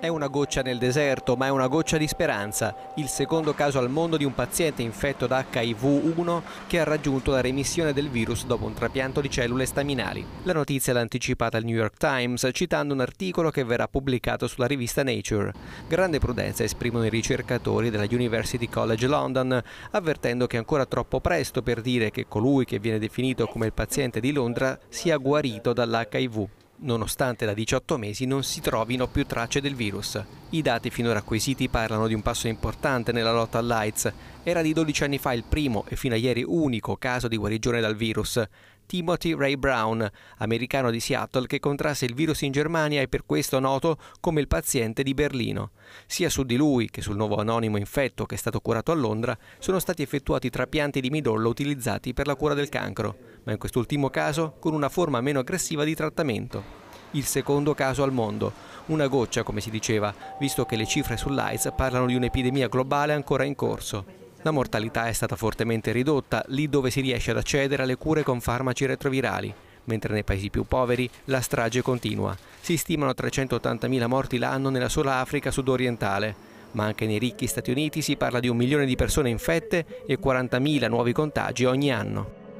È una goccia nel deserto, ma è una goccia di speranza, il secondo caso al mondo di un paziente infetto da HIV-1 che ha raggiunto la remissione del virus dopo un trapianto di cellule staminali. La notizia l'ha anticipata il New York Times citando un articolo che verrà pubblicato sulla rivista Nature. Grande prudenza esprimono i ricercatori della University College London, avvertendo che è ancora troppo presto per dire che colui che viene definito come il paziente di Londra sia guarito dall'HIV. Nonostante da 18 mesi non si trovino più tracce del virus. I dati finora acquisiti parlano di un passo importante nella lotta all'AIDS. Era di 12 anni fa il primo e fino a ieri unico caso di guarigione dal virus. Timothy Ray Brown, americano di Seattle che contrasse il virus in Germania e per questo noto come il paziente di Berlino. Sia su di lui che sul nuovo anonimo infetto che è stato curato a Londra sono stati effettuati trapianti di midollo utilizzati per la cura del cancro, ma in quest'ultimo caso con una forma meno aggressiva di trattamento il secondo caso al mondo. Una goccia, come si diceva, visto che le cifre sull'AIDS parlano di un'epidemia globale ancora in corso. La mortalità è stata fortemente ridotta lì dove si riesce ad accedere alle cure con farmaci retrovirali, mentre nei paesi più poveri la strage continua. Si stimano 380.000 morti l'anno nella sola Africa sudorientale, ma anche nei ricchi Stati Uniti si parla di un milione di persone infette e 40.000 nuovi contagi ogni anno.